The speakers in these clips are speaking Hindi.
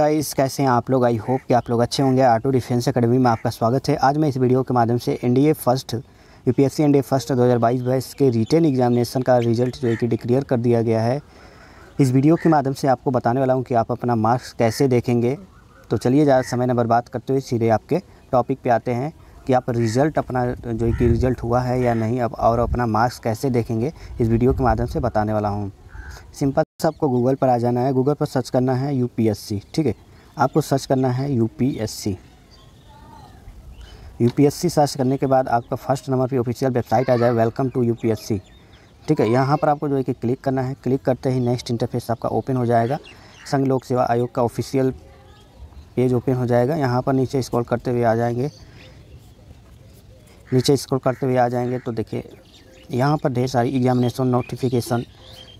गाइस कैसे हैं आप लोग आई होप कि आप लोग अच्छे होंगे आटो डिफेंस अकेडमी में आपका स्वागत है आज मैं इस वीडियो के माध्यम से N first UPSC A first 2022 बाईस के रिटेन एग्जामिनेशन का रिजल्ट जो है कि डिक्लेयर कर दिया गया है इस वीडियो के माध्यम से आपको बताने वाला हूँ कि आप अपना मार्क्स कैसे देखेंगे तो चलिए ज़्यादा समय न बर्बाद करते हुए सीधे आपके टॉपिक पर आते हैं कि आप रिज़ल्ट अपना जो है कि रिज़ल्ट हुआ है या नहीं अब और अपना मार्क्स कैसे देखेंगे इस वीडियो के माध्यम से बताने वाला हूँ सिंपल आपको गूगल पर आ जाना है गूगल पर सर्च करना है यू ठीक है आपको सर्च करना है यू यूपीएससी सर्च करने के बाद आपका फर्स्ट नंबर पे ऑफिशियल वेबसाइट आ जाए वेलकम टू यूपीएससी ठीक है यहाँ पर आपको जो है कि क्लिक करना है क्लिक करते ही नेक्स्ट इंटरफेस आपका ओपन हो जाएगा संघ लोक सेवा आयोग का ऑफिशियल पेज ओपन हो जाएगा यहाँ पर नीचे स्क्रॉल करते हुए आ जाएंगे नीचे स्क्रॉल करते हुए आ जाएंगे तो देखिए यहाँ पर ढेर सारी एग्जामिनेशन नोटिफिकेशन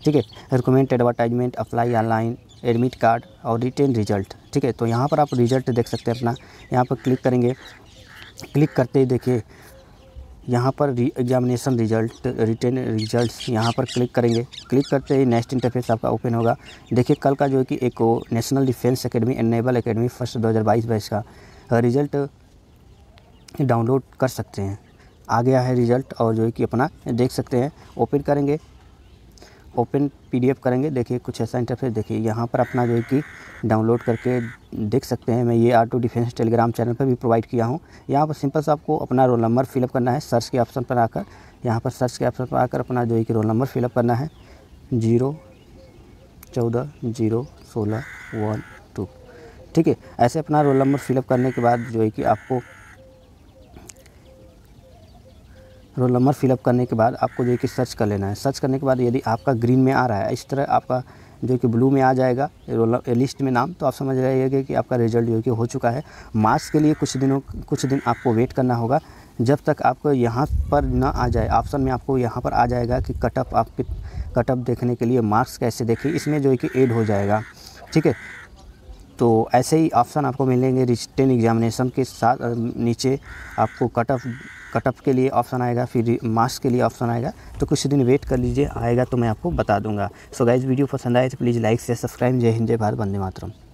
ठीक है recommend advertisement apply online admit card और रिटर्न रिजल्ट ठीक है तो यहाँ पर आप रिजल्ट देख सकते हैं अपना यहाँ पर क्लिक करेंगे क्लिक करते ही देखिए यहाँ पर एग्जामिनेशन रिजल्ट रिटर्न रिजल्ट यहाँ पर क्लिक करेंगे क्लिक करते ही नेक्स्ट इंटरफेस आपका ओपन होगा देखिए कल का जो है कि एक national defence academy and naval academy first दो हज़ार बाईस बाईस का रिजल्ट डाउनलोड कर सकते हैं आ गया है रिजल्ट और जो है कि अपना देख सकते हैं ओपन करेंगे ओपन पीडीएफ करेंगे देखिए कुछ ऐसा इंटरफेस देखिए यहाँ पर अपना जो है कि डाउनलोड करके देख सकते हैं मैं ये R two defence telegram channel पर भी प्रोवाइड किया हूँ यहाँ पर सिंपल से आपको अपना रोल नंबर फिलअप करना है सर्च के ऑप्शन पर आकर यहाँ पर सर्च के ऑप्शन पर आकर अपना जो है कि रोल नंबर फिलअप करना है जीरो चौदह जीरो सोलह वन टू ठीक है ऐसे अपना रोल नंबर फिलअप करने के बाद जो है कि आपको रोल नंबर फिलअप करने के बाद आपको जो है कि सर्च कर लेना है सर्च करने के बाद यदि आपका ग्रीन में आ रहा है इस तरह आपका जो कि ब्लू में आ जाएगा रोल लिस्ट में नाम तो आप समझ रहे कि आपका रिजल्ट जो कि हो चुका है मार्क्स के लिए कुछ दिनों कुछ दिन आपको वेट करना होगा जब तक आपको यहाँ पर ना आ जाए ऑप्शन में आपको यहाँ पर आ जाएगा कि कटअप आप कटअप देखने के लिए मार्क्स कैसे देखिए इसमें जो है कि एड हो जाएगा ठीक है तो ऐसे ही ऑप्शन आपको मिलेंगे रिटर्न एग्जामिनेशन के साथ नीचे आपको कट ऑफ कटअप के लिए ऑप्शन आएगा फिर मास्क के लिए ऑप्शन आएगा तो कुछ दिन वेट कर लीजिए आएगा तो मैं आपको बता दूंगा सो गाइज वीडियो पसंद आए तो प्लीज़ लाइक से सब्सक्राइब जय हिंद जय भारत बंदे मातरम